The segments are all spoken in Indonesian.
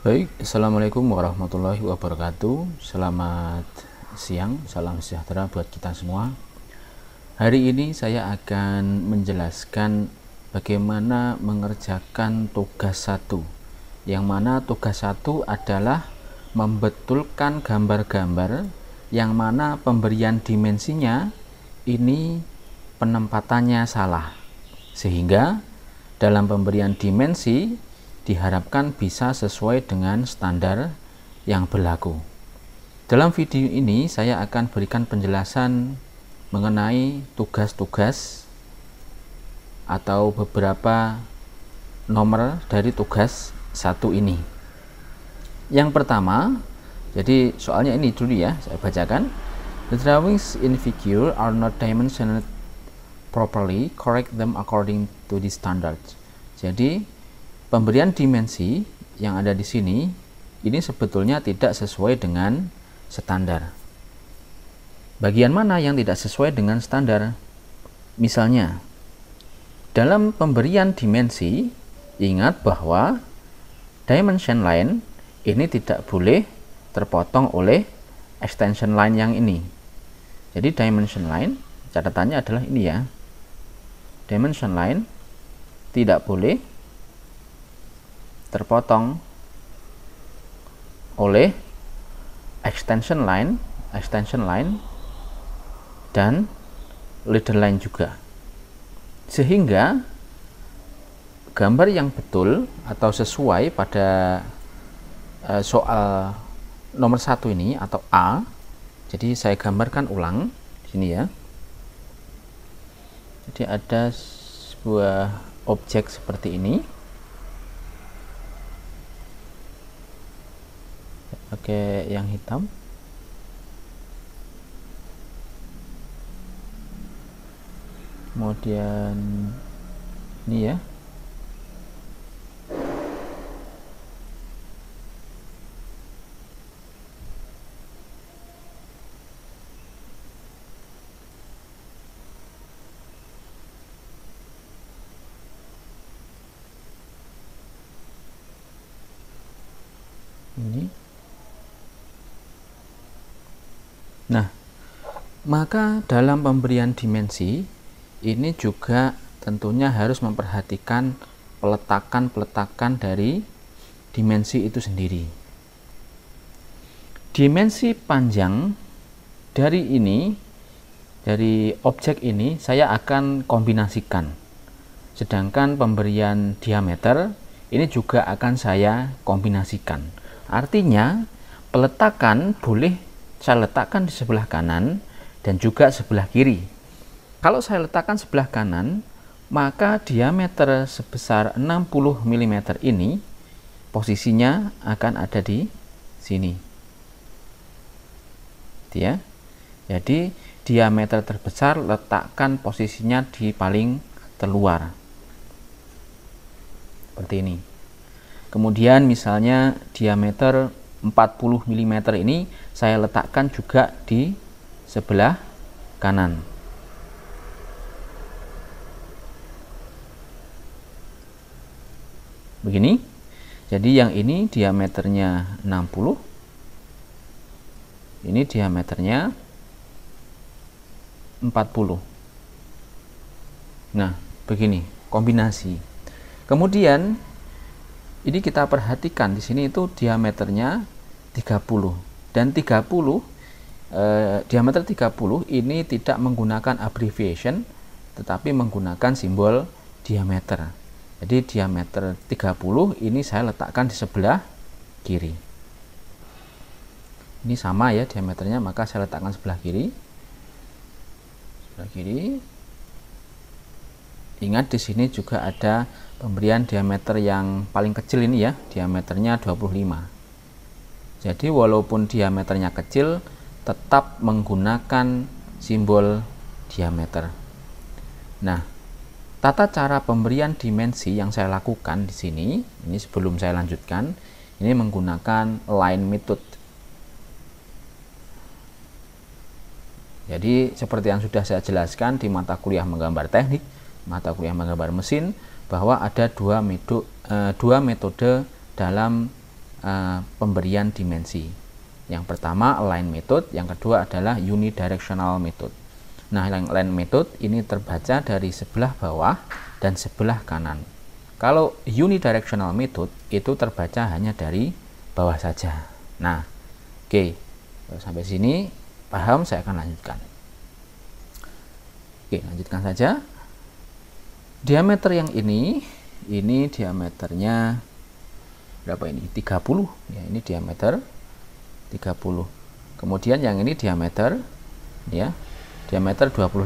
Baik, Assalamualaikum warahmatullahi wabarakatuh Selamat siang, salam sejahtera buat kita semua Hari ini saya akan menjelaskan bagaimana mengerjakan tugas satu Yang mana tugas satu adalah membetulkan gambar-gambar Yang mana pemberian dimensinya ini penempatannya salah Sehingga dalam pemberian dimensi diharapkan bisa sesuai dengan standar yang berlaku. Dalam video ini saya akan berikan penjelasan mengenai tugas-tugas atau beberapa nomor dari tugas satu ini. Yang pertama, jadi soalnya ini dulu ya, saya bacakan. The drawings in figure are not dimensioned properly, correct them according to the standards. Jadi Pemberian dimensi yang ada di sini ini sebetulnya tidak sesuai dengan standar. Bagian mana yang tidak sesuai dengan standar? Misalnya, dalam pemberian dimensi, ingat bahwa dimension line ini tidak boleh terpotong oleh extension line yang ini. Jadi dimension line catatannya adalah ini ya. Dimension line tidak boleh terpotong oleh extension line, extension line dan leader line juga. Sehingga gambar yang betul atau sesuai pada eh, soal nomor satu ini atau A. Jadi saya gambarkan ulang di sini ya. Jadi ada sebuah objek seperti ini. pakai yang hitam kemudian ini ya Maka dalam pemberian dimensi ini juga tentunya harus memperhatikan peletakan-peletakan dari dimensi itu sendiri. Dimensi panjang dari ini dari objek ini saya akan kombinasikan. Sedangkan pemberian diameter ini juga akan saya kombinasikan. Artinya, peletakan boleh saya letakkan di sebelah kanan dan juga sebelah kiri. Kalau saya letakkan sebelah kanan, maka diameter sebesar 60 mm ini posisinya akan ada di sini. Gitu ya. Jadi diameter terbesar letakkan posisinya di paling terluar. Seperti ini. Kemudian misalnya diameter 40 mm ini saya letakkan juga di sebelah kanan. Begini. Jadi yang ini diameternya 60. Ini diameternya 40. Nah, begini kombinasi. Kemudian ini kita perhatikan di sini itu diameternya 30 dan 30 Eh, diameter 30 ini tidak menggunakan abbreviation tetapi menggunakan simbol diameter jadi diameter 30 ini saya letakkan di sebelah kiri ini sama ya diameternya maka saya letakkan sebelah kiri sebelah kiri ingat di sini juga ada pemberian diameter yang paling kecil ini ya diameternya 25 jadi walaupun diameternya kecil tetap menggunakan simbol diameter. Nah, tata cara pemberian dimensi yang saya lakukan di sini, ini sebelum saya lanjutkan, ini menggunakan line method. Jadi, seperti yang sudah saya jelaskan di mata kuliah menggambar teknik, mata kuliah menggambar mesin, bahwa ada dua, metode, eh, dua metode dalam eh, pemberian dimensi yang pertama line method, yang kedua adalah unidirectional method. Nah, line method ini terbaca dari sebelah bawah dan sebelah kanan. Kalau unidirectional method itu terbaca hanya dari bawah saja. Nah, oke. Okay. Sampai sini paham, saya akan lanjutkan. Oke, lanjutkan saja. Diameter yang ini, ini diameternya berapa ini? 30. Ya, ini diameter 30 kemudian yang ini diameter ya diameter 25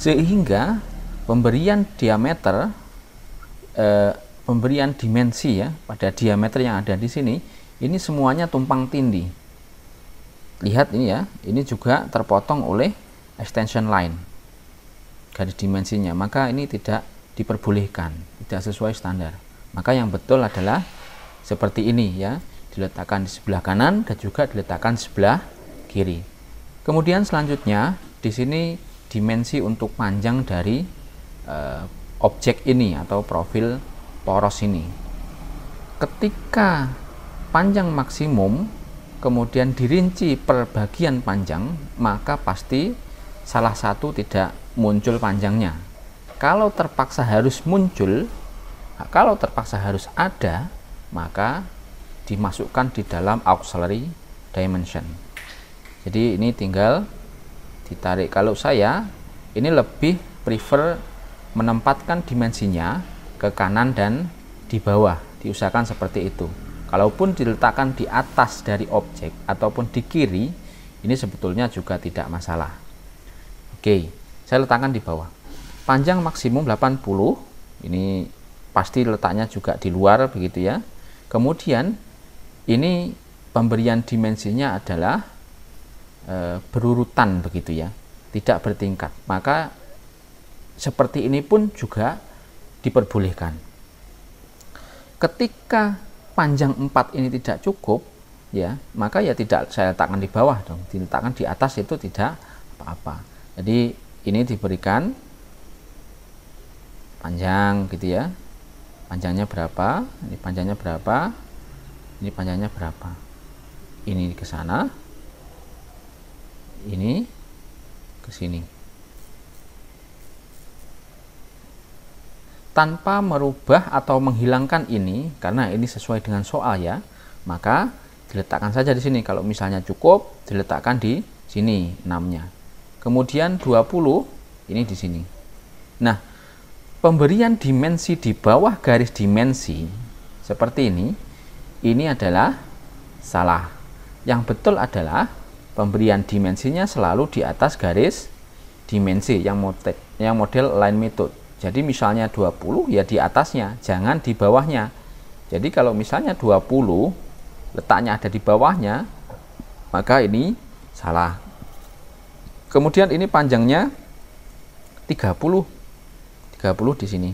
sehingga pemberian diameter eh, pemberian dimensi ya pada diameter yang ada di sini ini semuanya tumpang tindih lihat ini ya ini juga terpotong oleh extension line garis dimensinya maka ini tidak diperbolehkan tidak sesuai standar maka yang betul adalah seperti ini ya diletakkan di sebelah kanan dan juga diletakkan di sebelah kiri. Kemudian selanjutnya di sini dimensi untuk panjang dari e, objek ini atau profil poros ini. Ketika panjang maksimum kemudian dirinci per bagian panjang, maka pasti salah satu tidak muncul panjangnya. Kalau terpaksa harus muncul, kalau terpaksa harus ada, maka dimasukkan di dalam auxiliary dimension jadi ini tinggal ditarik kalau saya ini lebih prefer menempatkan dimensinya ke kanan dan di bawah diusahakan seperti itu kalaupun diletakkan di atas dari objek ataupun di kiri ini sebetulnya juga tidak masalah oke saya letakkan di bawah panjang maksimum 80 ini pasti letaknya juga di luar begitu ya kemudian ini pemberian dimensinya adalah e, berurutan begitu ya tidak bertingkat maka seperti ini pun juga diperbolehkan ketika panjang 4 ini tidak cukup ya maka ya tidak saya letakkan di bawah dong diletakkan di atas itu tidak apa-apa jadi ini diberikan panjang gitu ya panjangnya berapa ini panjangnya berapa ini panjangnya berapa ini ke sana ini ke sini tanpa merubah atau menghilangkan ini karena ini sesuai dengan soal ya maka diletakkan saja di sini kalau misalnya cukup diletakkan di sini 6 nya kemudian 20 ini di sini nah pemberian dimensi di bawah garis dimensi seperti ini ini adalah salah. Yang betul adalah pemberian dimensinya selalu di atas garis dimensi yang model, yang model line method. Jadi misalnya 20 ya di atasnya, jangan di bawahnya. Jadi kalau misalnya 20 letaknya ada di bawahnya, maka ini salah. Kemudian ini panjangnya 30. 30 di sini.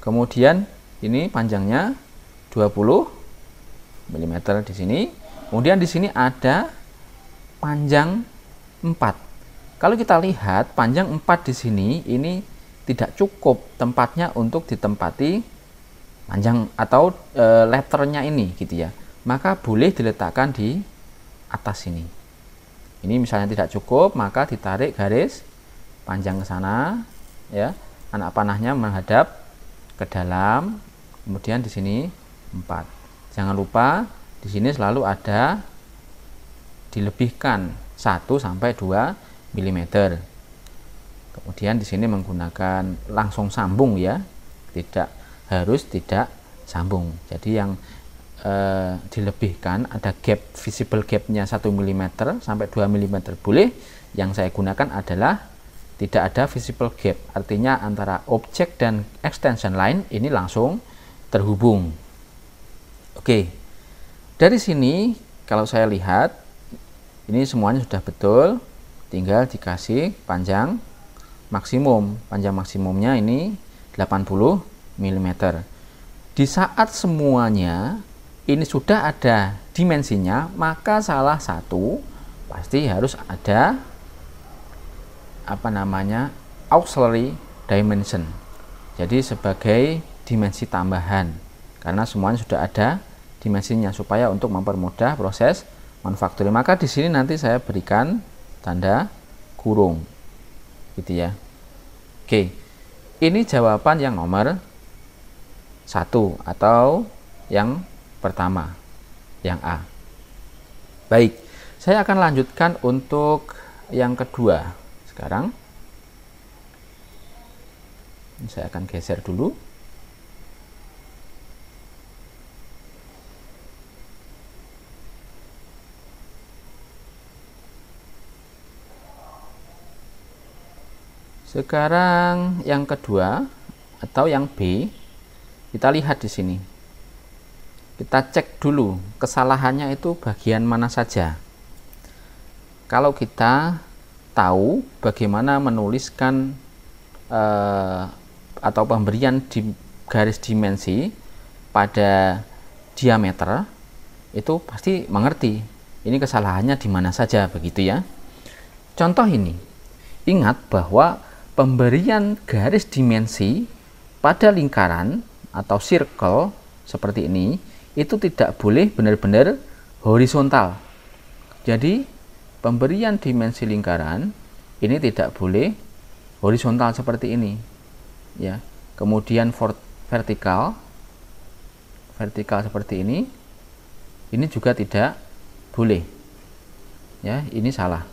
Kemudian ini panjangnya 20 mm di sini. Kemudian di sini ada panjang 4. Kalau kita lihat panjang 4 di sini ini tidak cukup tempatnya untuk ditempati panjang atau e, letternya ini gitu ya. Maka boleh diletakkan di atas sini. Ini misalnya tidak cukup, maka ditarik garis panjang ke sana ya. Anak panahnya menghadap ke dalam, kemudian di sini 4 jangan lupa di sini selalu ada dilebihkan 1 sampai 2 mm. Kemudian di sini menggunakan langsung sambung ya, tidak harus tidak sambung. Jadi yang eh, dilebihkan ada gap visible gapnya 1 mm sampai 2 mm boleh. Yang saya gunakan adalah tidak ada visible gap, artinya antara objek dan extension line ini langsung terhubung. Oke, dari sini kalau saya lihat ini semuanya sudah betul, tinggal dikasih panjang maksimum. Panjang maksimumnya ini 80 mm. Di saat semuanya ini sudah ada dimensinya, maka salah satu pasti harus ada apa namanya auxiliary dimension. Jadi sebagai dimensi tambahan karena semuanya sudah ada dimensinya supaya untuk mempermudah proses manufaktur. Maka di sini nanti saya berikan tanda kurung. Gitu ya. Oke. Ini jawaban yang nomor satu atau yang pertama, yang A. Baik, saya akan lanjutkan untuk yang kedua sekarang. Saya akan geser dulu. Sekarang yang kedua atau yang B, kita lihat di sini. Kita cek dulu kesalahannya itu bagian mana saja. Kalau kita tahu bagaimana menuliskan eh, atau pemberian di garis dimensi pada diameter itu pasti mengerti ini kesalahannya di mana saja begitu ya. Contoh ini, ingat bahwa pemberian garis dimensi pada lingkaran atau circle seperti ini itu tidak boleh benar-benar horizontal. Jadi pemberian dimensi lingkaran ini tidak boleh horizontal seperti ini. Ya. Kemudian vertikal vertikal seperti ini ini juga tidak boleh. Ya, ini salah.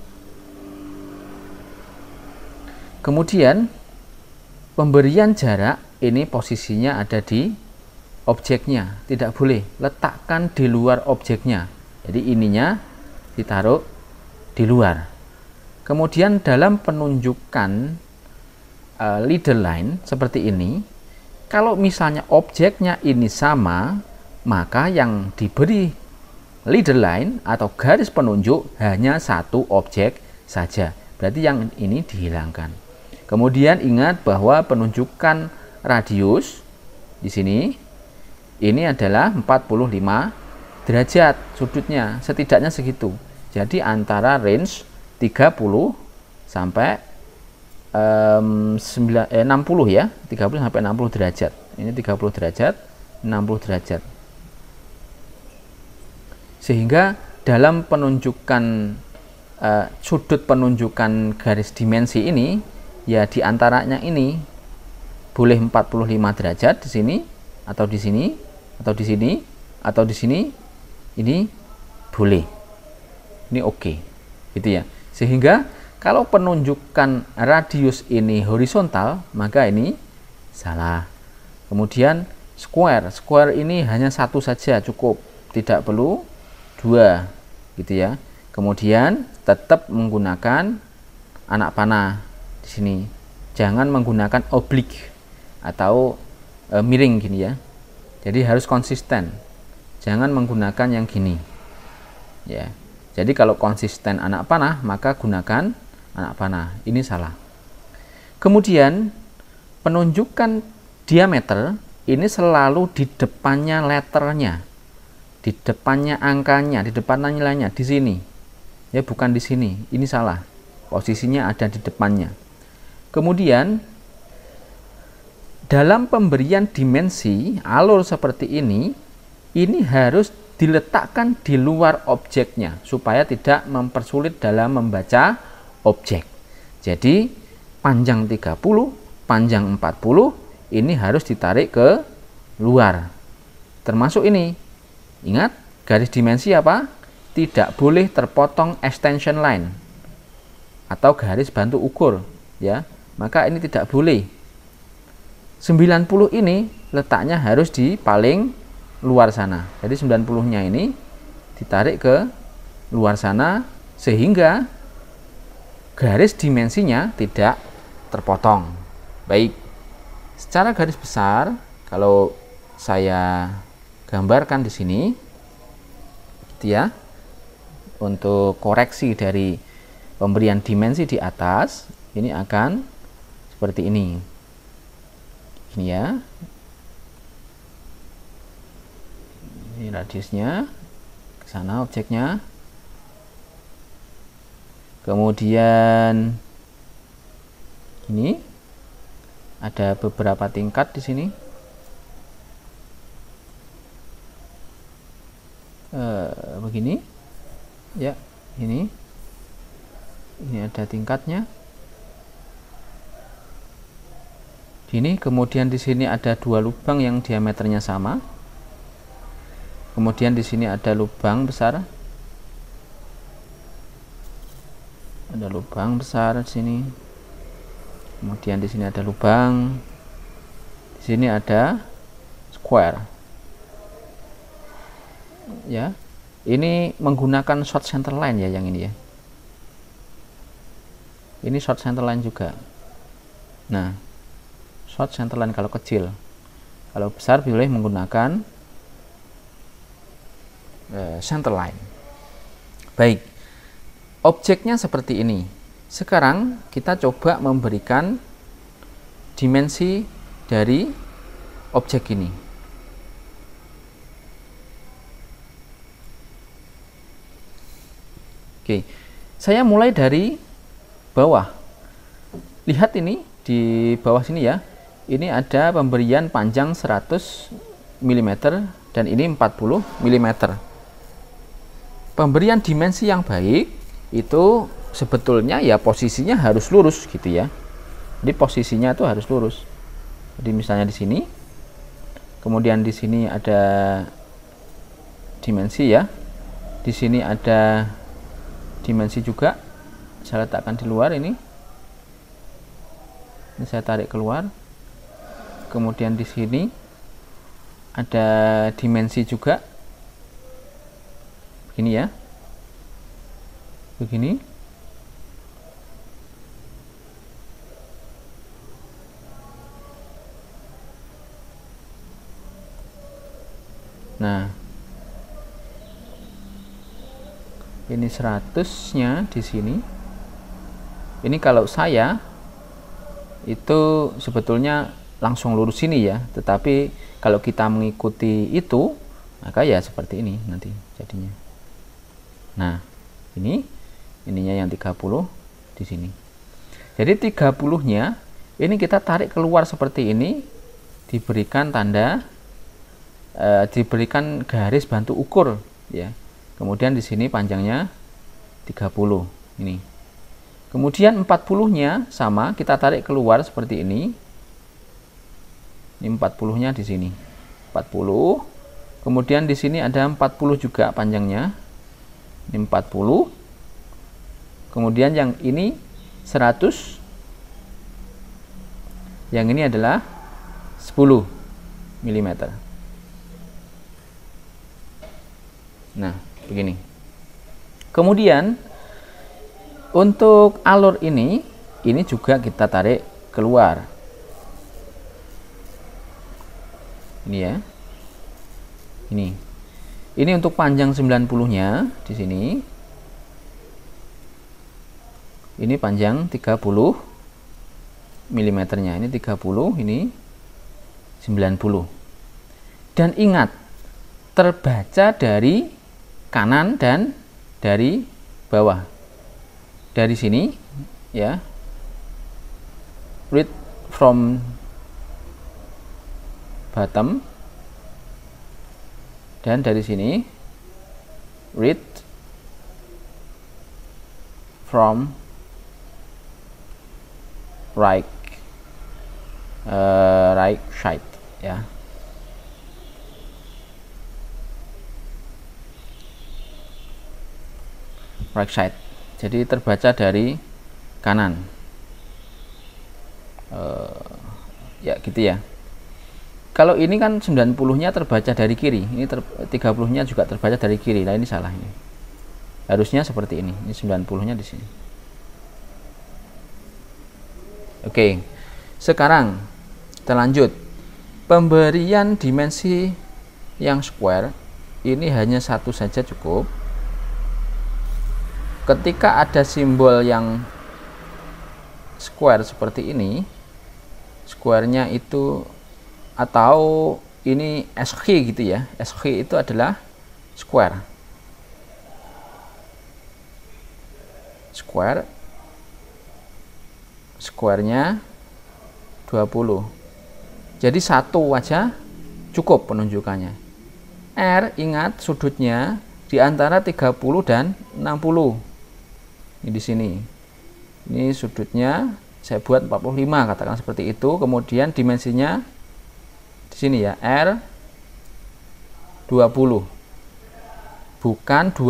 Kemudian pemberian jarak ini posisinya ada di objeknya, tidak boleh letakkan di luar objeknya. Jadi ininya ditaruh di luar. Kemudian dalam penunjukan uh, leader line seperti ini, kalau misalnya objeknya ini sama, maka yang diberi leader line atau garis penunjuk hanya satu objek saja. Berarti yang ini dihilangkan. Kemudian ingat bahwa penunjukan radius di sini ini adalah 45 derajat sudutnya, setidaknya segitu. Jadi antara range 30 sampai um, 9, eh, 60 ya, 30 sampai 60 derajat. Ini 30 derajat, 60 derajat. Sehingga dalam penunjukan uh, sudut penunjukan garis dimensi ini ya di antaranya ini boleh 45 derajat di sini atau di sini atau di sini atau di sini ini boleh ini oke okay. gitu ya sehingga kalau penunjukan radius ini horizontal maka ini salah kemudian square square ini hanya satu saja cukup tidak perlu dua gitu ya kemudian tetap menggunakan anak panah di sini jangan menggunakan oblik atau e, miring gini ya jadi harus konsisten jangan menggunakan yang gini ya jadi kalau konsisten anak panah maka gunakan anak panah ini salah kemudian penunjukan diameter ini selalu di depannya letternya di depannya angkanya di depan nilainya di sini ya bukan di sini ini salah posisinya ada di depannya Kemudian dalam pemberian dimensi alur seperti ini, ini harus diletakkan di luar objeknya supaya tidak mempersulit dalam membaca objek. Jadi panjang 30, panjang 40 ini harus ditarik ke luar. Termasuk ini. Ingat garis dimensi apa? Tidak boleh terpotong extension line atau garis bantu ukur ya maka ini tidak boleh 90 ini letaknya harus di paling luar sana jadi 90 nya ini ditarik ke luar sana sehingga garis dimensinya tidak terpotong baik secara garis besar kalau saya gambarkan di sini gitu ya untuk koreksi dari pemberian dimensi di atas ini akan seperti ini. Ini ya. Ini radiusnya. Ke sana objeknya. Kemudian ini ada beberapa tingkat di sini. E, begini. Ya, ini. Ini ada tingkatnya. gini kemudian di sini ada dua lubang yang diameternya sama kemudian di sini ada lubang besar ada lubang besar di sini kemudian di sini ada lubang di sini ada square ya ini menggunakan short center line ya yang ini ya ini short center line juga nah short centerline kalau kecil kalau besar boleh menggunakan uh, eh, centerline baik objeknya seperti ini sekarang kita coba memberikan dimensi dari objek ini Oke, saya mulai dari bawah. Lihat ini di bawah sini ya ini ada pemberian panjang 100 mm dan ini 40 mm pemberian dimensi yang baik itu sebetulnya ya posisinya harus lurus gitu ya jadi posisinya itu harus lurus jadi misalnya di sini kemudian di sini ada dimensi ya di sini ada dimensi juga saya letakkan di luar ini ini saya tarik keluar kemudian di sini ada dimensi juga begini ya begini nah ini seratusnya nya di sini ini kalau saya itu sebetulnya langsung lurus ini ya tetapi kalau kita mengikuti itu maka ya seperti ini nanti jadinya nah ini ininya yang 30 di sini jadi 30 nya ini kita tarik keluar seperti ini diberikan tanda e, diberikan garis bantu ukur ya kemudian di sini panjangnya 30 ini kemudian 40 nya sama kita tarik keluar seperti ini ini 40-nya di sini. 40. Kemudian di sini ada 40 juga panjangnya. Ini 40. Kemudian yang ini 100. Yang ini adalah 10 mm. Nah, begini. Kemudian untuk alur ini, ini juga kita tarik keluar ini ya ini ini untuk panjang 90 nya di sini ini panjang 30 mm nya ini 30 ini 90 dan ingat terbaca dari kanan dan dari bawah dari sini ya read from bottom dan dari sini read from right uh, right side ya right side jadi terbaca dari kanan uh, ya gitu ya kalau ini kan 90-nya terbaca dari kiri, ini ter, 30-nya juga terbaca dari kiri. Nah, ini salah ini. Harusnya seperti ini. Ini 90-nya di sini. Oke. Sekarang kita lanjut. Pemberian dimensi yang square ini hanya satu saja cukup. Ketika ada simbol yang square seperti ini, square-nya itu atau ini SQ gitu ya SQ itu adalah square square square-nya 20 jadi satu aja cukup penunjukannya R ingat sudutnya di antara 30 dan 60 ini di sini ini sudutnya saya buat 45 katakan seperti itu kemudian dimensinya di sini ya R 20 bukan 20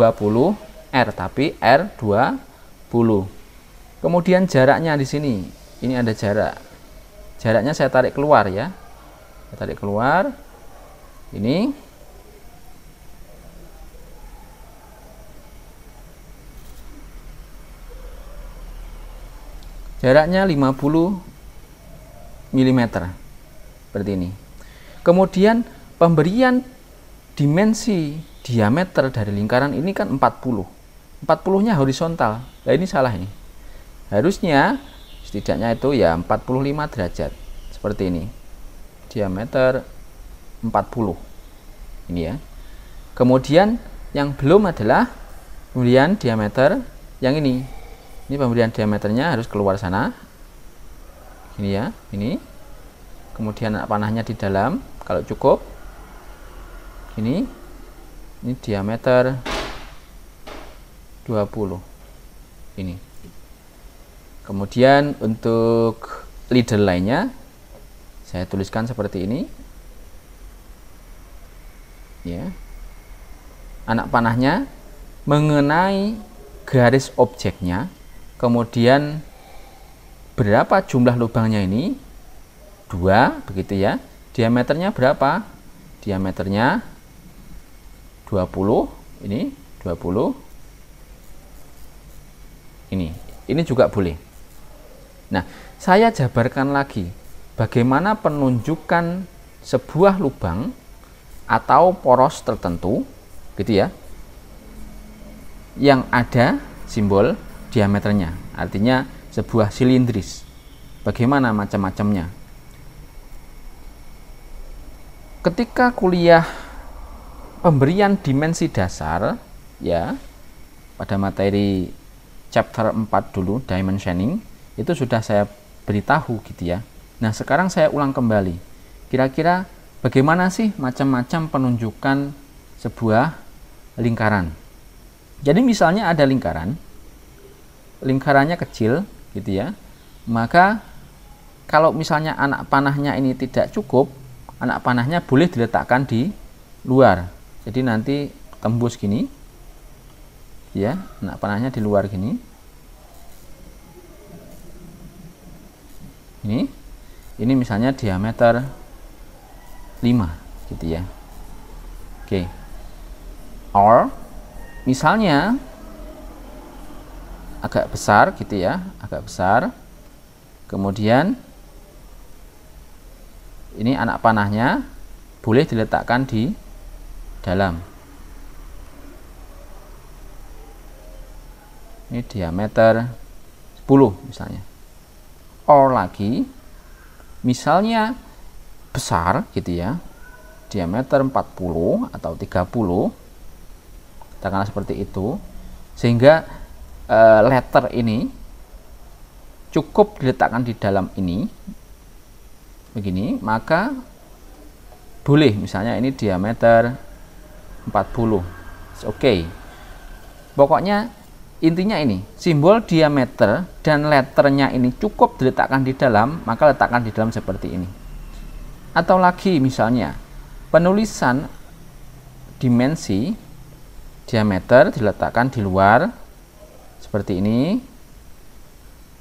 R tapi R 20 kemudian jaraknya di sini ini ada jarak jaraknya saya tarik keluar ya saya tarik keluar ini jaraknya 50 mm seperti ini Kemudian pemberian dimensi diameter dari lingkaran ini kan 40. 40-nya horizontal. Nah, ini salah ini. Harusnya setidaknya itu ya 45 derajat seperti ini. Diameter 40. Ini ya. Kemudian yang belum adalah pemberian diameter yang ini. Ini pemberian diameternya harus keluar sana. Ini ya, ini. Kemudian panahnya di dalam kalau cukup ini ini diameter 20 ini kemudian untuk leader lainnya saya tuliskan seperti ini ya anak panahnya mengenai garis objeknya kemudian berapa jumlah lubangnya ini dua begitu ya diameternya berapa? Diameternya 20, ini 20, ini, ini juga boleh. Nah, saya jabarkan lagi bagaimana penunjukan sebuah lubang atau poros tertentu, gitu ya, yang ada simbol diameternya, artinya sebuah silindris. Bagaimana macam-macamnya? ketika kuliah pemberian dimensi dasar ya pada materi chapter 4 dulu dimensioning itu sudah saya beritahu gitu ya. Nah, sekarang saya ulang kembali. Kira-kira bagaimana sih macam-macam penunjukan sebuah lingkaran? Jadi misalnya ada lingkaran lingkarannya kecil gitu ya. Maka kalau misalnya anak panahnya ini tidak cukup, anak panahnya boleh diletakkan di luar jadi nanti tembus gini ya anak panahnya di luar gini ini ini misalnya diameter 5 gitu ya oke or misalnya agak besar gitu ya agak besar kemudian ini anak panahnya boleh diletakkan di dalam ini diameter 10 misalnya or lagi misalnya besar gitu ya diameter 40 atau 30 katakanlah seperti itu sehingga eh, letter ini cukup diletakkan di dalam ini begini maka boleh misalnya ini diameter 40 oke okay. pokoknya intinya ini simbol diameter dan letternya ini cukup diletakkan di dalam maka letakkan di dalam seperti ini atau lagi misalnya penulisan dimensi diameter diletakkan di luar seperti ini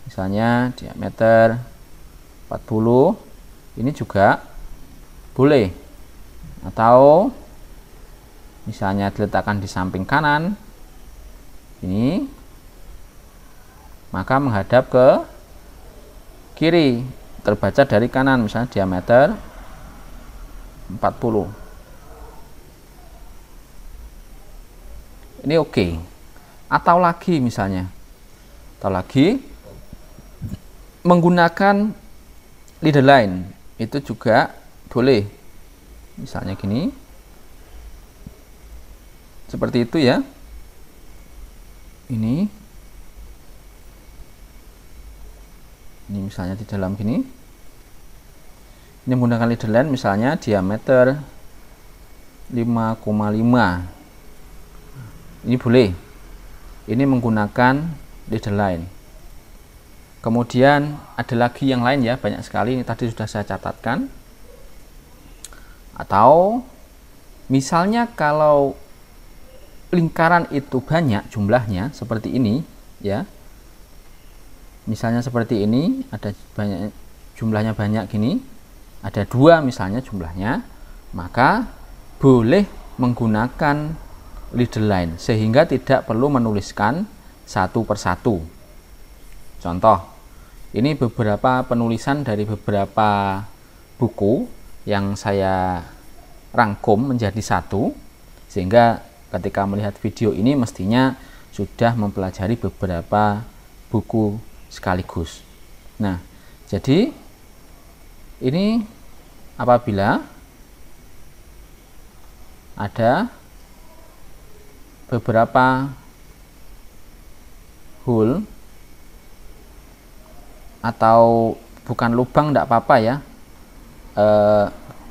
misalnya diameter 40 ini juga boleh atau misalnya diletakkan di samping kanan ini maka menghadap ke kiri terbaca dari kanan misalnya diameter 40 ini oke okay. atau lagi misalnya atau lagi menggunakan leader line itu juga boleh misalnya gini seperti itu ya ini ini misalnya di dalam gini ini menggunakan leader line misalnya diameter 5,5 ini boleh ini menggunakan leader line Kemudian ada lagi yang lain ya, banyak sekali ini tadi sudah saya catatkan. Atau misalnya kalau lingkaran itu banyak jumlahnya seperti ini ya. Misalnya seperti ini, ada banyak jumlahnya banyak gini. Ada dua misalnya jumlahnya, maka boleh menggunakan leader line sehingga tidak perlu menuliskan satu persatu. Contoh, ini beberapa penulisan dari beberapa buku yang saya rangkum menjadi satu sehingga ketika melihat video ini mestinya sudah mempelajari beberapa buku sekaligus nah jadi ini apabila ada beberapa hole atau bukan lubang tidak apa-apa ya e,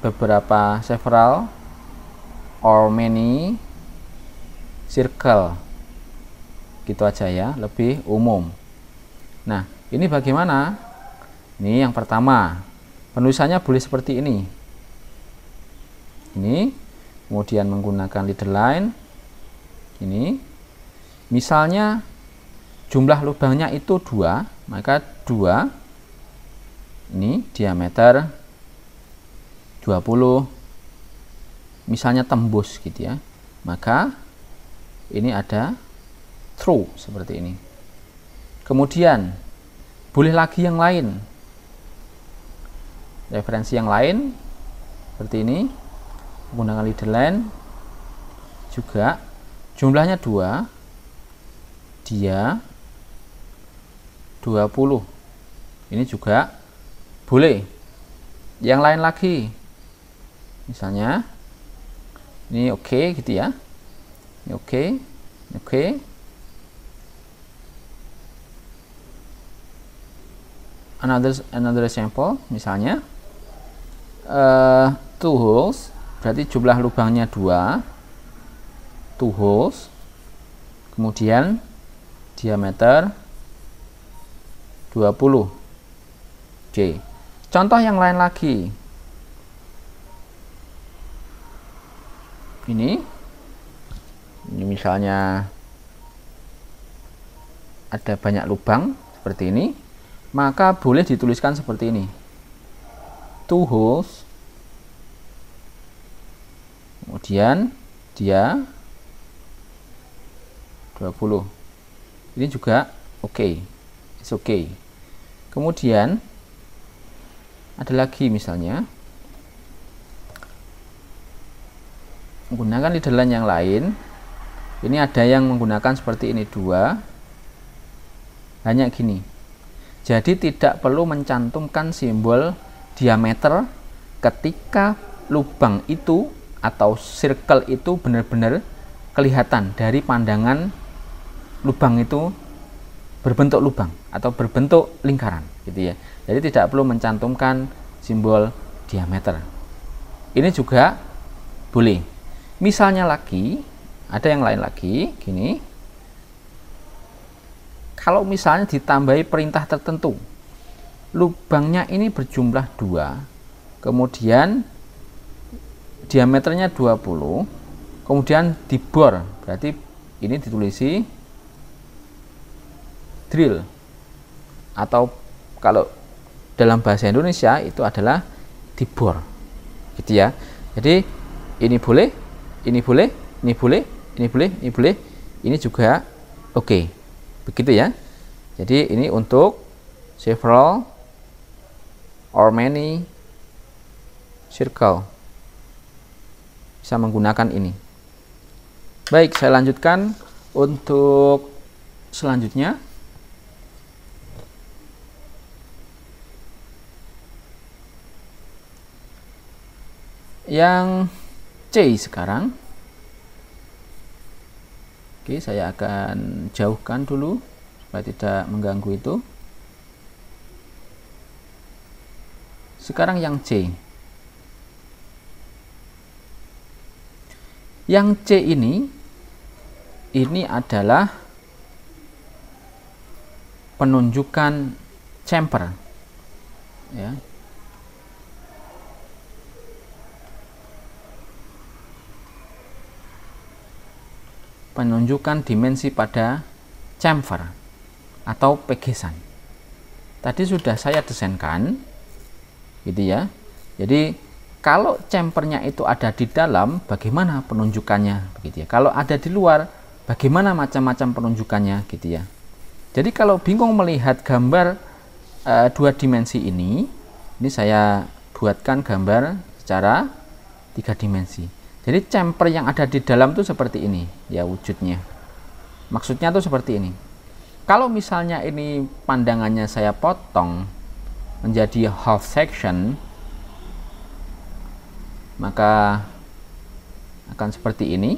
beberapa several or many circle gitu aja ya lebih umum nah ini bagaimana ini yang pertama penulisannya boleh seperti ini ini kemudian menggunakan leader line ini misalnya jumlah lubangnya itu dua maka 2 ini diameter 20 misalnya tembus gitu ya maka ini ada through seperti ini kemudian boleh lagi yang lain referensi yang lain seperti ini menggunakan leader line juga jumlahnya dua dia 20 ini juga boleh yang lain lagi misalnya ini oke okay, gitu ya oke oke okay, oke okay. another another example misalnya uh, two holes berarti jumlah lubangnya dua two holes kemudian diameter 20. C. Contoh yang lain lagi. Ini ini misalnya ada banyak lubang seperti ini, maka boleh dituliskan seperti ini. Two holes. Kemudian dia 20. Ini juga oke. Okay. It's okay kemudian ada lagi misalnya menggunakan lidelan yang lain ini ada yang menggunakan seperti ini dua banyak gini jadi tidak perlu mencantumkan simbol diameter ketika lubang itu atau circle itu benar-benar kelihatan dari pandangan lubang itu berbentuk lubang atau berbentuk lingkaran gitu ya. Jadi tidak perlu mencantumkan simbol diameter. Ini juga boleh. Misalnya lagi ada yang lain lagi gini. Kalau misalnya ditambahi perintah tertentu. Lubangnya ini berjumlah dua, kemudian diameternya 20, kemudian dibor. Berarti ini ditulisi drill atau kalau dalam bahasa Indonesia itu adalah dibor gitu ya jadi ini boleh ini boleh ini boleh ini boleh ini boleh ini juga oke okay. begitu ya jadi ini untuk several or many circle bisa menggunakan ini baik saya lanjutkan untuk selanjutnya yang C sekarang. Oke, saya akan jauhkan dulu supaya tidak mengganggu itu. Sekarang yang C. Yang C ini ini adalah penunjukan chamber. Ya, penunjukan dimensi pada chamfer atau pegesan. Tadi sudah saya desainkan, gitu ya. Jadi kalau chamfernya itu ada di dalam, bagaimana penunjukannya, begitu ya. Kalau ada di luar, bagaimana macam-macam penunjukannya, gitu ya. Jadi kalau bingung melihat gambar e, dua dimensi ini, ini saya buatkan gambar secara tiga dimensi. Jadi chamber yang ada di dalam tuh seperti ini ya wujudnya. Maksudnya tuh seperti ini. Kalau misalnya ini pandangannya saya potong menjadi half section maka akan seperti ini.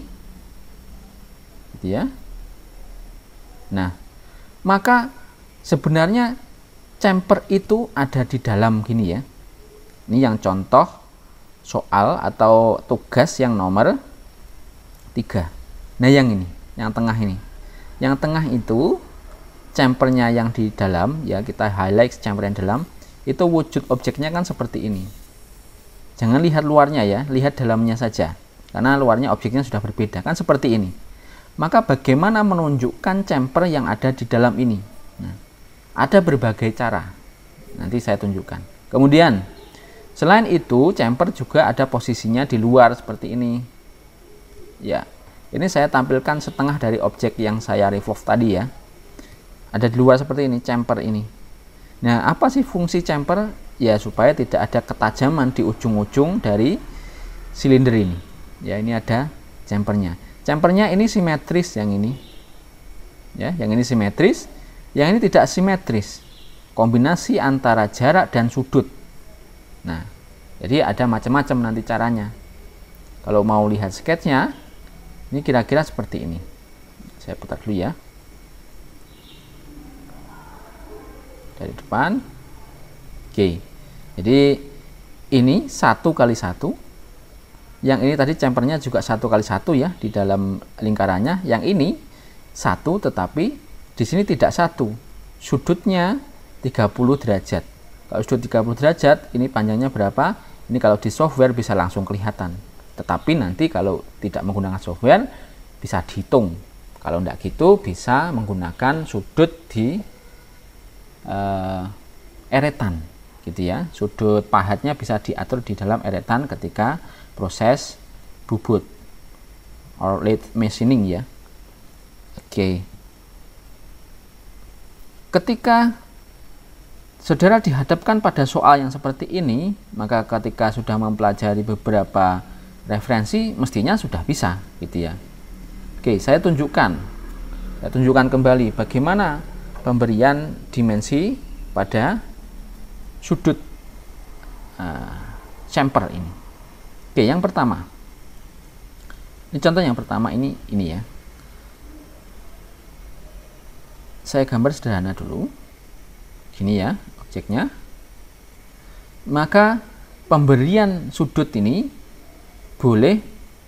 Gitu ya. Nah, maka sebenarnya chamber itu ada di dalam gini ya. Ini yang contoh soal atau tugas yang nomor 3 nah yang ini yang tengah ini yang tengah itu chambernya yang di dalam ya kita highlight chamber yang dalam itu wujud objeknya kan seperti ini jangan lihat luarnya ya lihat dalamnya saja karena luarnya objeknya sudah berbeda kan seperti ini maka bagaimana menunjukkan chamber yang ada di dalam ini nah, ada berbagai cara nanti saya tunjukkan kemudian Selain itu, chamfer juga ada posisinya di luar seperti ini. Ya, ini saya tampilkan setengah dari objek yang saya revolve tadi ya. Ada di luar seperti ini, chamfer ini. Nah, apa sih fungsi chamfer? Ya, supaya tidak ada ketajaman di ujung-ujung dari silinder ini. Ya, ini ada chamfernya. Chamfernya ini simetris yang ini. Ya, yang ini simetris, yang ini tidak simetris. Kombinasi antara jarak dan sudut Nah, jadi ada macam-macam nanti caranya. Kalau mau lihat sketsnya ini kira-kira seperti ini. Saya putar dulu ya. Dari depan. Oke. Jadi ini satu kali satu. Yang ini tadi champernya juga satu kali satu ya di dalam lingkarannya. Yang ini satu tetapi di sini tidak satu. Sudutnya 30 derajat. Kalau sudut 30 derajat, ini panjangnya berapa? Ini kalau di software bisa langsung kelihatan. Tetapi nanti kalau tidak menggunakan software, bisa dihitung. Kalau tidak gitu, bisa menggunakan sudut di uh, eretan. gitu ya. Sudut pahatnya bisa diatur di dalam eretan ketika proses bubut. Or late machining ya. Oke. Okay. Ketika Saudara dihadapkan pada soal yang seperti ini, maka ketika sudah mempelajari beberapa referensi, mestinya sudah bisa, gitu ya. Oke, saya tunjukkan, saya tunjukkan kembali bagaimana pemberian dimensi pada sudut uh, chamber ini. Oke, yang pertama, ini contoh yang pertama ini, ini ya. Saya gambar sederhana dulu, gini ya, objeknya. maka pemberian sudut ini boleh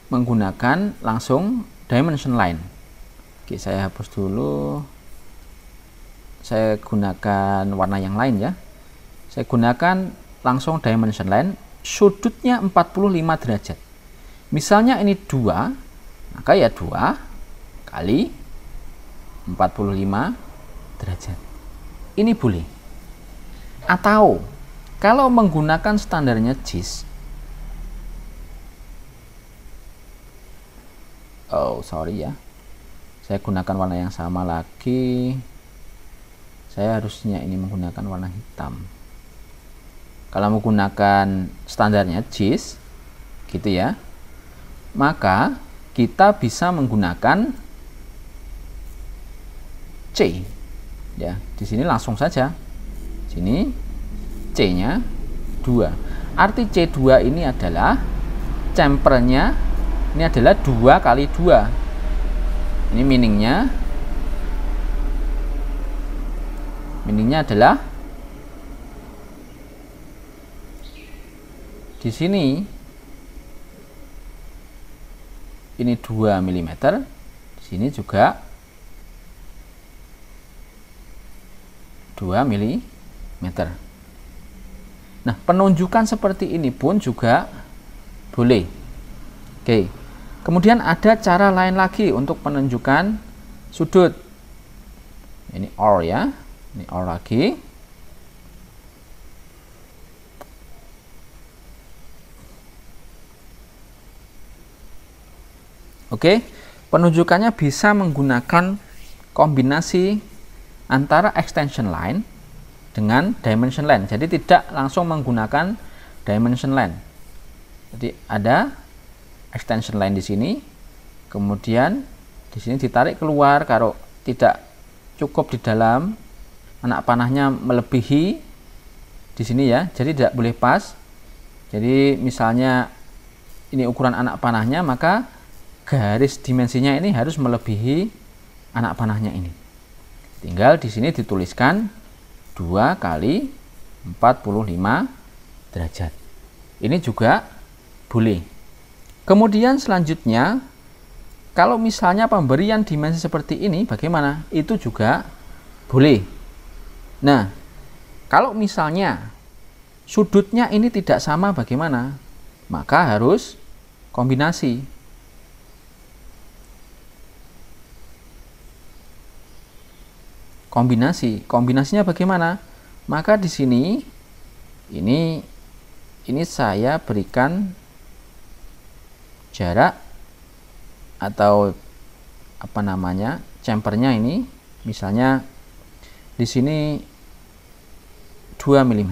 menggunakan langsung dimension line oke saya hapus dulu saya gunakan warna yang lain ya saya gunakan langsung dimension line sudutnya 45 derajat misalnya ini dua maka ya dua kali 45 derajat ini boleh atau kalau menggunakan standarnya JIS Oh, sorry ya. Saya gunakan warna yang sama lagi. Saya harusnya ini menggunakan warna hitam. Kalau menggunakan standarnya JIS gitu ya. Maka kita bisa menggunakan C. Ya, di sini langsung saja Sini C-nya 2. Arti C2 ini adalah champernya ini adalah 2 kali 2. Ini meaningnya meaningnya adalah di sini ini 2 mm di sini juga 2 mm meter. Nah, penunjukan seperti ini pun juga boleh. Oke. Kemudian ada cara lain lagi untuk penunjukan sudut. Ini or ya. Ini or lagi. Oke. Penunjukannya bisa menggunakan kombinasi antara extension line dengan dimension line. Jadi tidak langsung menggunakan dimension line. Jadi ada extension line di sini, kemudian di sini ditarik keluar kalau tidak cukup di dalam anak panahnya melebihi di sini ya. Jadi tidak boleh pas. Jadi misalnya ini ukuran anak panahnya maka garis dimensinya ini harus melebihi anak panahnya ini. Tinggal di sini dituliskan 2 kali 45 derajat. Ini juga boleh. Kemudian selanjutnya, kalau misalnya pemberian dimensi seperti ini, bagaimana? Itu juga boleh. Nah, kalau misalnya sudutnya ini tidak sama bagaimana? Maka harus kombinasi. kombinasi. Kombinasinya bagaimana? Maka di sini ini ini saya berikan jarak atau apa namanya? chambernya ini misalnya di sini 2 mm.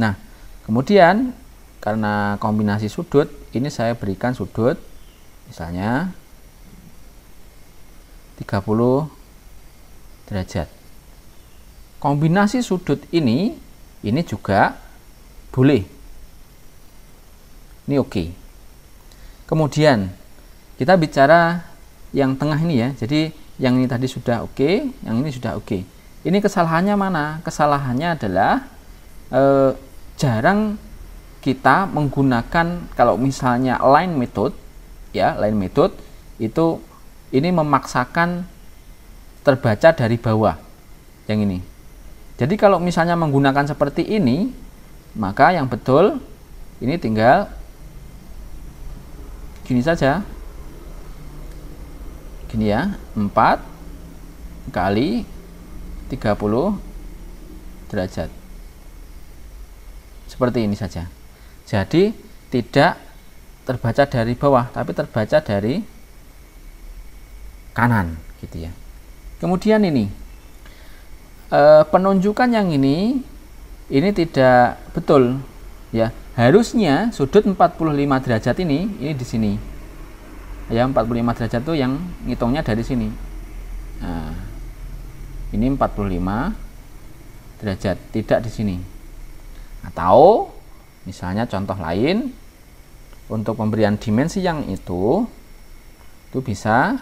Nah, kemudian karena kombinasi sudut, ini saya berikan sudut misalnya 30 derajat. Kombinasi sudut ini, ini juga boleh. Ini oke. Okay. Kemudian kita bicara yang tengah ini ya. Jadi yang ini tadi sudah oke, okay, yang ini sudah oke. Okay. Ini kesalahannya mana? Kesalahannya adalah eh, jarang kita menggunakan kalau misalnya line method ya, line method itu ini memaksakan terbaca dari bawah yang ini jadi kalau misalnya menggunakan seperti ini maka yang betul ini tinggal gini saja gini ya 4 kali 30 derajat seperti ini saja jadi tidak terbaca dari bawah tapi terbaca dari kanan gitu ya Kemudian ini e, penunjukan yang ini ini tidak betul ya. Harusnya sudut 45 derajat ini ini di sini. Ya 45 derajat itu yang ngitungnya dari sini. Nah, ini 45 derajat tidak di sini. Atau misalnya contoh lain untuk pemberian dimensi yang itu itu bisa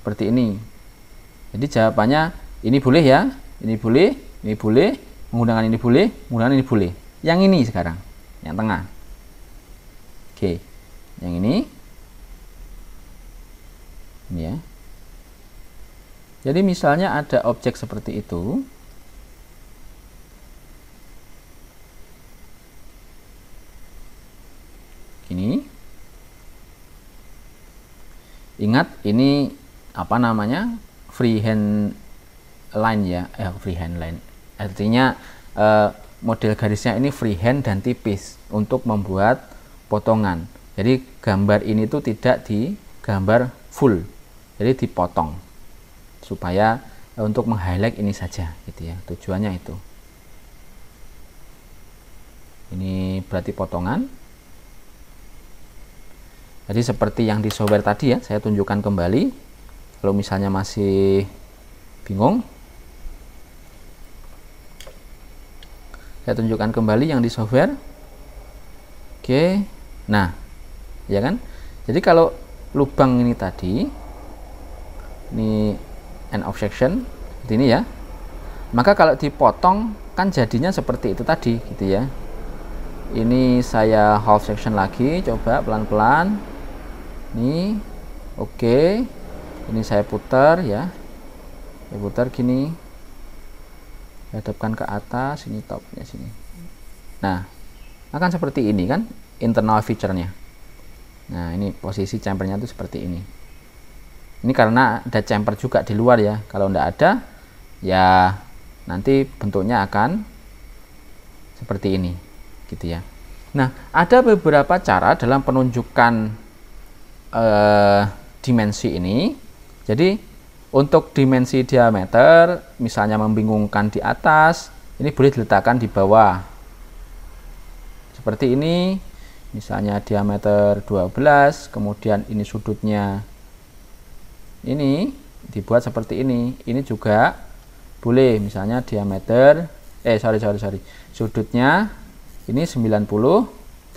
seperti ini jadi jawabannya ini boleh ya, ini boleh, ini boleh, menggunakan ini boleh, menggunakan ini boleh. Yang ini sekarang, yang tengah. Oke, yang ini. Ini ya. Jadi misalnya ada objek seperti itu. Ini. Ingat ini apa namanya? freehand line ya eh, freehand line artinya eh, model garisnya ini freehand dan tipis untuk membuat potongan jadi gambar ini tuh tidak di gambar full jadi dipotong supaya eh, untuk meng-highlight ini saja gitu ya tujuannya itu ini berarti potongan jadi seperti yang di software tadi ya saya tunjukkan kembali kalau misalnya masih bingung saya tunjukkan kembali yang di software oke nah ya kan jadi kalau lubang ini tadi ini end of section ini ya maka kalau dipotong kan jadinya seperti itu tadi gitu ya ini saya half section lagi coba pelan-pelan Nih, oke okay ini saya putar ya saya putar gini saya ke atas ini topnya sini nah akan seperti ini kan internal feature-nya nah ini posisi chambernya itu seperti ini ini karena ada chamber juga di luar ya kalau tidak ada ya nanti bentuknya akan seperti ini gitu ya Nah, ada beberapa cara dalam penunjukan eh, dimensi ini. Jadi untuk dimensi diameter, misalnya membingungkan di atas, ini boleh diletakkan di bawah. Seperti ini, misalnya diameter 12, kemudian ini sudutnya ini dibuat seperti ini. Ini juga boleh, misalnya diameter, eh sorry sorry sorry, sudutnya ini 90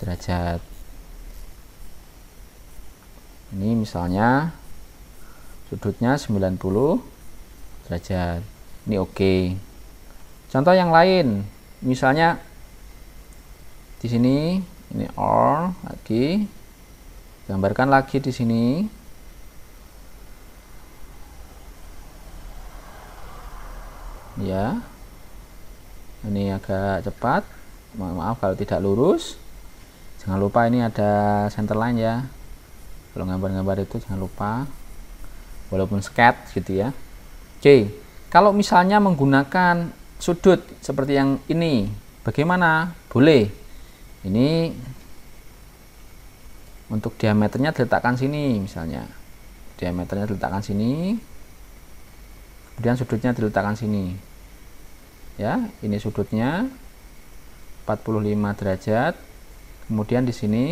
derajat. Ini misalnya sudutnya 90 derajat ini oke okay. contoh yang lain misalnya di sini ini or lagi gambarkan lagi di sini ya ini agak cepat maaf, maaf kalau tidak lurus jangan lupa ini ada center line ya kalau gambar-gambar itu jangan lupa walaupun sket, gitu ya Oke kalau misalnya menggunakan sudut seperti yang ini bagaimana boleh ini untuk diameternya diletakkan sini misalnya diameternya diletakkan sini kemudian sudutnya diletakkan sini ya ini sudutnya 45 derajat kemudian di sini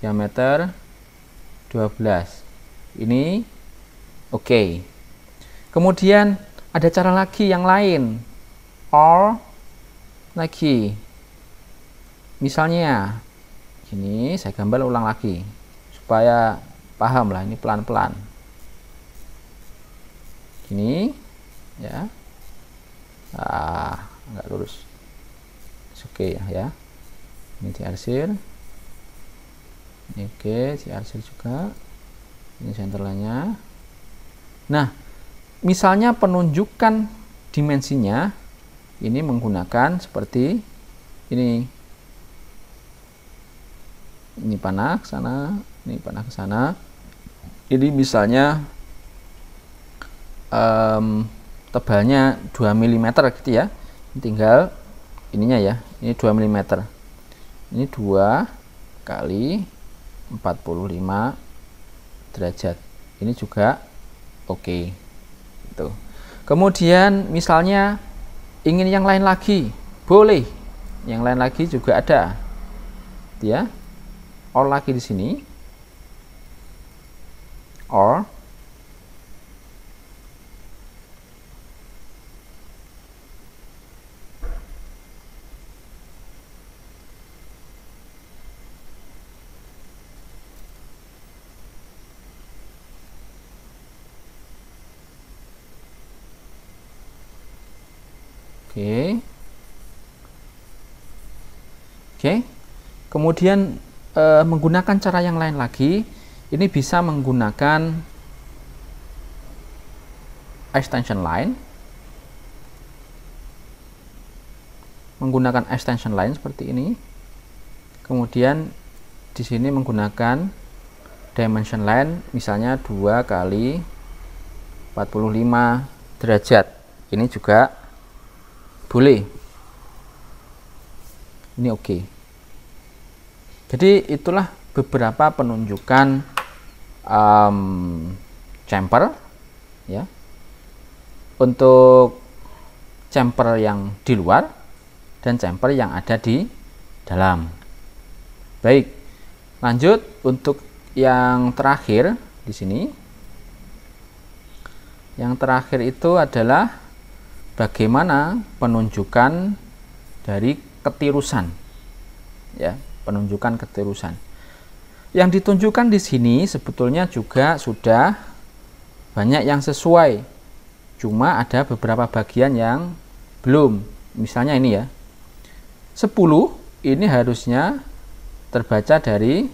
diameter 12 ini oke. Okay. Kemudian ada cara lagi yang lain. Or lagi. Misalnya ini saya gambar ulang lagi supaya paham lah ini pelan-pelan. Ini ya. Ah, nggak lurus. Oke okay, ya, ya. Ini diarsir. oke, okay, diarsir juga ini centerline-nya nah misalnya penunjukan dimensinya ini menggunakan seperti ini ini panah ke sana ini panah ke sana ini misalnya um, tebalnya 2 mm gitu ya tinggal ininya ya ini 2 mm ini 2 kali 45 derajat ini juga oke okay. itu kemudian misalnya ingin yang lain lagi boleh yang lain lagi juga ada gitu ya or lagi di sini or kemudian e, menggunakan cara yang lain lagi ini bisa menggunakan extension line menggunakan extension line seperti ini kemudian di sini menggunakan dimension line misalnya 2 kali 45 derajat ini juga boleh ini oke okay. Jadi itulah beberapa penunjukan um, chamber ya. Untuk chamber yang di luar dan chamber yang ada di dalam. Baik. Lanjut untuk yang terakhir di sini. Yang terakhir itu adalah bagaimana penunjukan dari ketirusan. Ya, penunjukan keterusan. Yang ditunjukkan di sini sebetulnya juga sudah banyak yang sesuai. Cuma ada beberapa bagian yang belum. Misalnya ini ya. 10 ini harusnya terbaca dari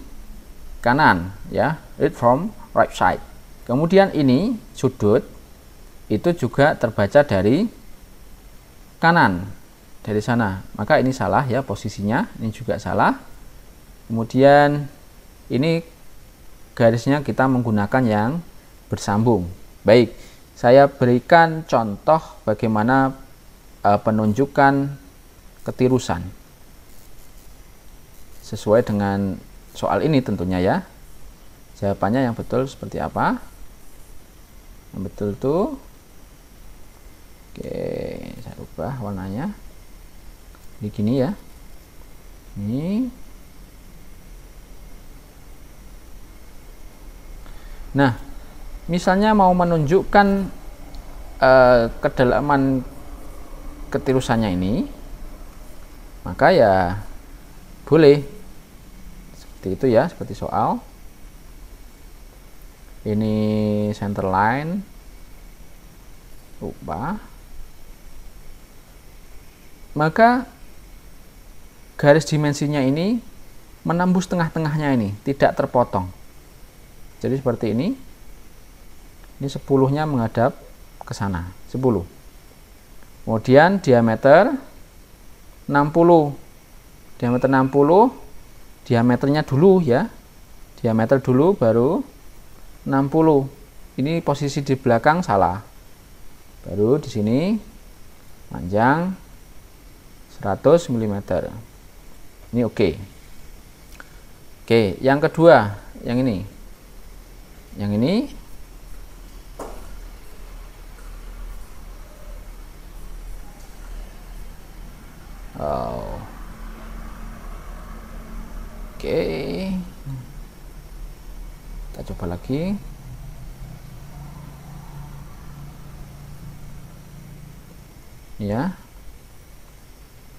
kanan ya, read from right side. Kemudian ini sudut itu juga terbaca dari kanan dari sana. Maka ini salah ya posisinya, ini juga salah kemudian ini garisnya kita menggunakan yang bersambung baik saya berikan contoh bagaimana e, penunjukan ketirusan sesuai dengan soal ini tentunya ya jawabannya yang betul seperti apa yang betul tuh, oke saya ubah warnanya begini ya ini Nah, misalnya mau menunjukkan uh, kedalaman ketirusannya ini, maka ya boleh seperti itu ya, seperti soal. Ini center line, ubah. Maka garis dimensinya ini menembus tengah-tengahnya ini, tidak terpotong jadi seperti ini ini sepuluhnya menghadap ke sana 10 kemudian diameter 60 diameter 60 diameternya dulu ya diameter dulu baru 60 ini posisi di belakang salah baru di sini panjang 100 mm ini oke okay. oke okay, yang kedua yang ini yang ini oh. oke kita coba lagi ya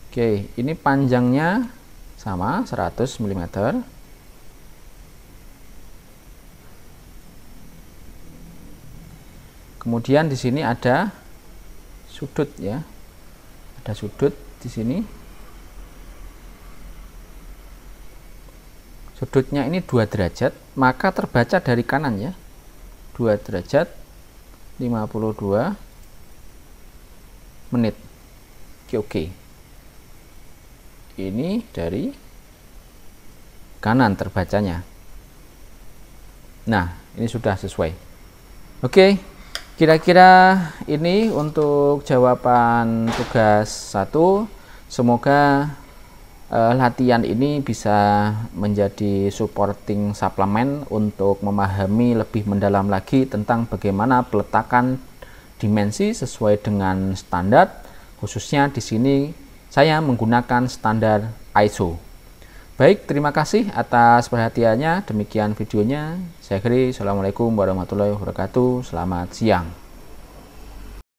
oke ini panjangnya sama 100 mm kemudian di sini ada sudut ya ada sudut di sini sudutnya ini 2 derajat maka terbaca dari kanan ya 2 derajat 52 menit oke oke ini dari kanan terbacanya nah ini sudah sesuai oke okay. Kira-kira ini untuk jawaban tugas satu. Semoga eh, latihan ini bisa menjadi supporting suplemen untuk memahami lebih mendalam lagi tentang bagaimana peletakan dimensi sesuai dengan standar. Khususnya di sini saya menggunakan standar ISO. Baik, terima kasih atas perhatiannya. Demikian videonya. Saya akhiri. Assalamualaikum warahmatullahi wabarakatuh. Selamat siang.